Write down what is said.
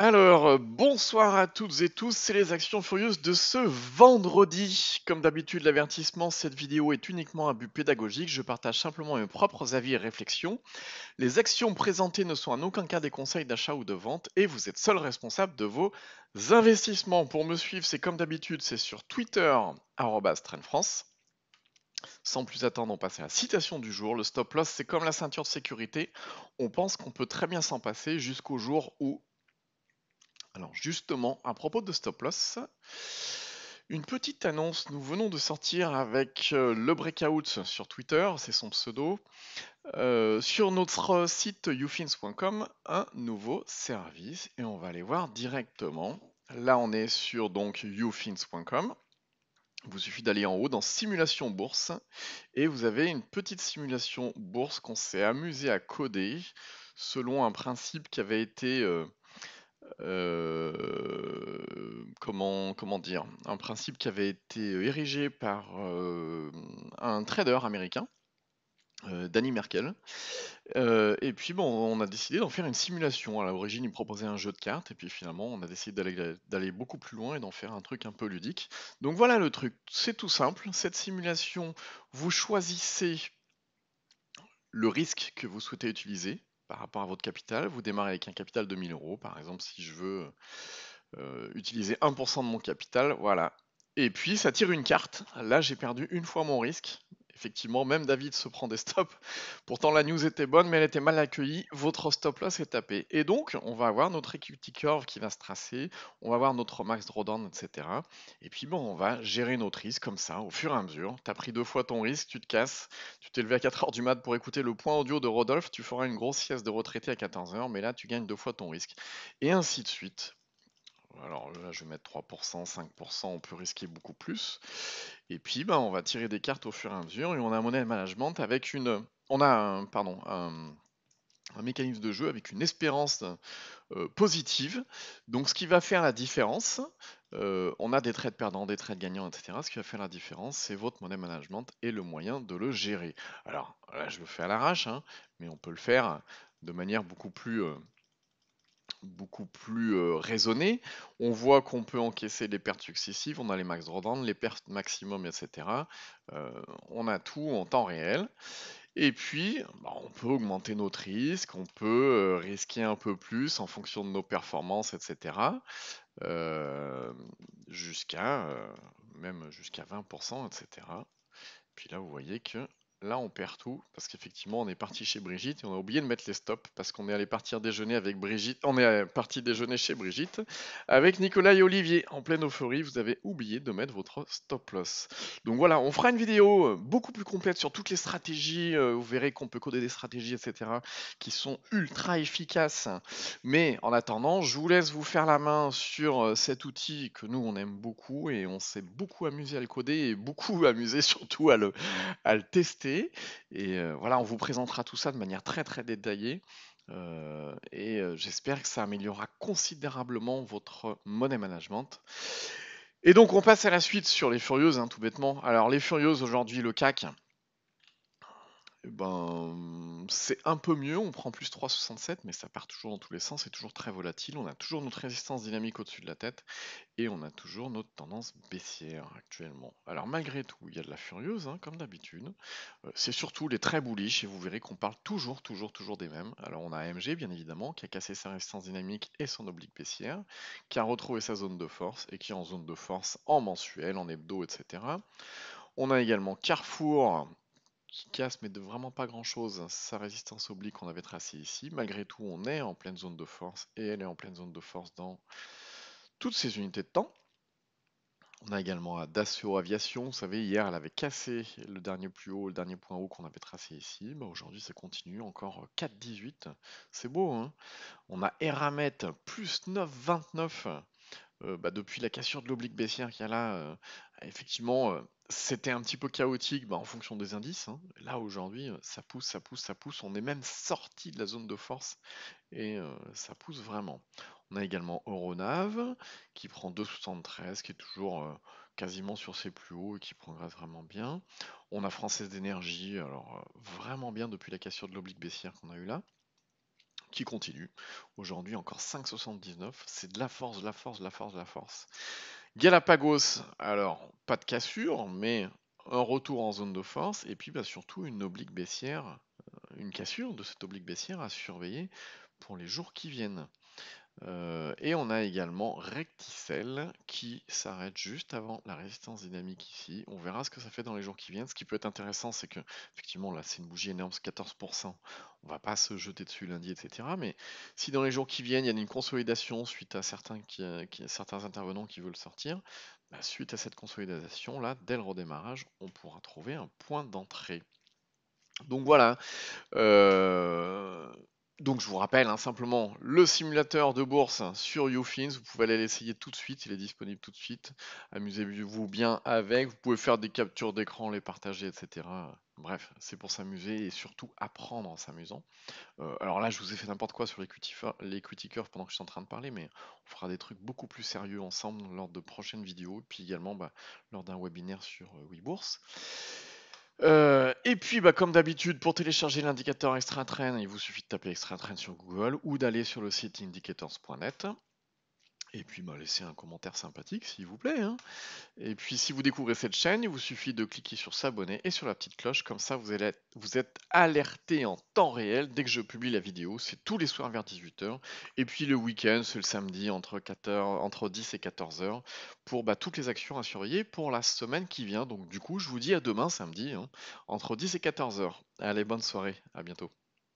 Alors, euh, bonsoir à toutes et tous, c'est les Actions Furieuses de ce vendredi. Comme d'habitude, l'avertissement, cette vidéo est uniquement un but pédagogique, je partage simplement mes propres avis et réflexions. Les actions présentées ne sont en aucun cas des conseils d'achat ou de vente, et vous êtes seul responsable de vos investissements. Pour me suivre, c'est comme d'habitude, c'est sur Twitter, France. Sans plus attendre, on passe à la citation du jour. Le stop loss, c'est comme la ceinture de sécurité. On pense qu'on peut très bien s'en passer jusqu'au jour où alors justement, à propos de stop loss, une petite annonce, nous venons de sortir avec euh, le Breakout sur Twitter, c'est son pseudo, euh, sur notre site youfins.com, un nouveau service et on va aller voir directement. Là on est sur donc youfins.com. Vous suffit d'aller en haut dans simulation bourse et vous avez une petite simulation bourse qu'on s'est amusé à coder selon un principe qui avait été euh, euh, comment, dire, un principe qui avait été érigé par euh, un trader américain, euh, Danny Merkel. et puis bon, on a décidé d'en faire une simulation. À l'origine, il proposait un jeu de cartes, et puis finalement, on a décidé d'aller beaucoup plus loin et d'en faire un truc un peu ludique. Donc voilà le truc, c'est tout simple. Cette simulation, vous choisissez le risque que vous souhaitez utiliser par rapport à votre capital. Vous démarrez avec un capital de 1000 euros, par exemple, si je veux euh, utiliser 1% de mon capital, voilà. Et puis ça tire une carte. Là, j'ai perdu une fois mon risque, effectivement, même David se prend des stops. Pourtant, la news était bonne, mais elle était mal accueillie. Votre stop loss est tapé. Et donc, on va avoir notre equity curve qui va se tracer, on va avoir notre max drawdown, etc. Et puis, bon, on va gérer notre risque comme ça, au fur et à mesure. Tu as pris deux fois ton risque, tu te casses, tu t'es levé à 4h du mat pour écouter le point audio de Rodolphe, tu feras une grosse sieste de retraité à 14h, mais là, tu gagnes deux fois ton risque. Et ainsi de suite alors là, je vais mettre 3%, 5%, on peut risquer beaucoup plus. Et puis, bah, on va tirer des cartes au fur et à mesure. Et on a un management avec une. On a un, pardon, un, mécanisme de jeu avec une espérance euh, positive. Donc, ce qui va faire la différence, euh, on a des trades perdants, des trades gagnants, etc. Ce qui va faire la différence, c'est votre monnaie management et le moyen de le gérer. Alors là, je le fais à l'arrache, hein, mais on peut le faire de manière beaucoup plus. Euh, beaucoup plus euh, raisonné. On voit qu'on peut encaisser les pertes successives, on a les max drawdown, les pertes maximum, etc. Euh, on a tout en temps réel. Et puis, bah, on peut augmenter notre risque, on peut euh, risquer un peu plus en fonction de nos performances, etc. jusqu'à même jusqu'à 20%, etc. Puis là, vous voyez que là on perd tout parce qu'effectivement on est parti chez Brigitte et on a oublié de mettre les stops parce qu'on est allé partir déjeuner avec Brigitte. On est euh, parti déjeuner chez Brigitte avec Nicolas et Olivier en pleine euphorie. Vous avez oublié de mettre votre stop loss. Donc voilà, on fera une vidéo euh, beaucoup plus complète sur toutes les stratégies. Euh, vous verrez qu'on peut coder des stratégies, etc. qui sont ultra efficaces. Mais en attendant, je vous laisse vous faire la main sur cet outil que nous on aime beaucoup et on s'est beaucoup amusé à le coder et beaucoup amusé surtout à le, à le tester et euh, voilà, on vous présentera tout ça de manière très très détaillée. Euh, et euh, j'espère que ça améliorera considérablement votre money management. Et donc on passe à la suite sur les Furieuses, hein, tout bêtement. Alors les Furieuses aujourd'hui, le CAC, eh ben, c'est un peu mieux, on prend plus 3,67, mais ça part toujours dans tous les sens, c'est toujours très volatile, on a toujours notre résistance dynamique au-dessus de la tête, et on a toujours notre tendance baissière actuellement. Alors malgré tout, il y a de la furieuse, hein, comme d'habitude, euh, c'est surtout les très bullish, et vous verrez qu'on parle toujours, toujours, toujours des mêmes. Alors on a AMG, bien évidemment, qui a cassé sa résistance dynamique et son oblique baissière, qui a retrouvé sa zone de force, et qui est en zone de force en mensuel, en hebdo, etc. On a également Carrefour, qui casse, mais de vraiment pas grand chose, sa résistance oblique qu'on avait tracée ici. Malgré tout, on est en pleine zone de force, et elle est en pleine zone de force dans toutes ses unités de temps. On a également Dassault Aviation. Vous savez, hier, elle avait cassé le dernier plus haut, le dernier point haut qu'on avait tracé ici. Bah, aujourd'hui, ça continue. Encore 4,18. C'est beau, hein On a Eramet, plus 9,29. Euh, bah, depuis la cassure de l'oblique baissière qu'il y a là, euh, Effectivement, euh, c'était un petit peu chaotique bah, en fonction des indices. Hein. Là, aujourd'hui, euh, ça pousse, ça pousse, ça pousse. On est même sorti de la zone de force et euh, ça pousse vraiment. On a également Euronav qui prend 2,73, qui est toujours quasiment sur ses plus hauts et qui progresse vraiment bien. On a Française d'énergie, alors vraiment bien depuis la cassure de l'oblique baissière qu'on a eu là qui continue. Aujourd'hui encore 5,79. C'est de la force, de la force, de la force, de la force. Galapagos, alors pas de cassure, mais un retour en zone de force, et puis bah, surtout une oblique baissière, euh, une cassure de cette oblique baissière à surveiller pour les jours qui viennent. Euh, et on a également Recticel qui s'arrête juste avant la résistance dynamique ici. On verra ce que ça fait dans les jours qui viennent. Ce qui peut être intéressant, c'est que, effectivement, là, c'est une bougie énorme, 14%. On va pas se jeter dessus lundi, etc. Mais si dans les jours qui viennent, il y a une consolidation suite à certains, euh, intervenants qui veulent sortir, bah, suite à cette consolidation, là, dès le redémarrage, on pourra trouver un point d'entrée. Donc voilà. Euh, donc je vous rappelle hein, simplement le simulateur de bourse sur YouFins, vous pouvez aller l'essayer tout de suite, il est disponible tout de suite. Amusez-vous bien avec, vous pouvez faire des captures d'écran, les partager, etc. Bref, c'est pour s'amuser et surtout apprendre en s'amusant. Euh, alors là, je vous ai fait n'importe quoi sur les curve pendant que je suis en train de parler, mais on fera des trucs beaucoup plus sérieux ensemble lors de prochaines vidéos, et puis également bah, lors d'un webinaire sur euh, WeBourse. Euh, et puis, bah, comme d'habitude, pour télécharger l'indicateur Extra Train, il vous suffit de taper Extra Train sur Google ou d'aller sur le site indicators.net. Et puis bah, laissez un commentaire sympathique, s'il vous plaît. Hein. Et puis si vous découvrez cette chaîne, il vous suffit de cliquer sur s'abonner et sur la petite cloche, comme ça vous, êtes alerté en temps réel dès que je publie la vidéo. C'est tous les soirs vers 18h. Et puis le week-end, c'est le samedi entre, 10 et 14h pour bah, toutes les actions à surveiller pour la semaine qui vient. Donc du coup, je vous dis à demain samedi, hein, entre 10 et 14h. Allez, bonne soirée, à bientôt.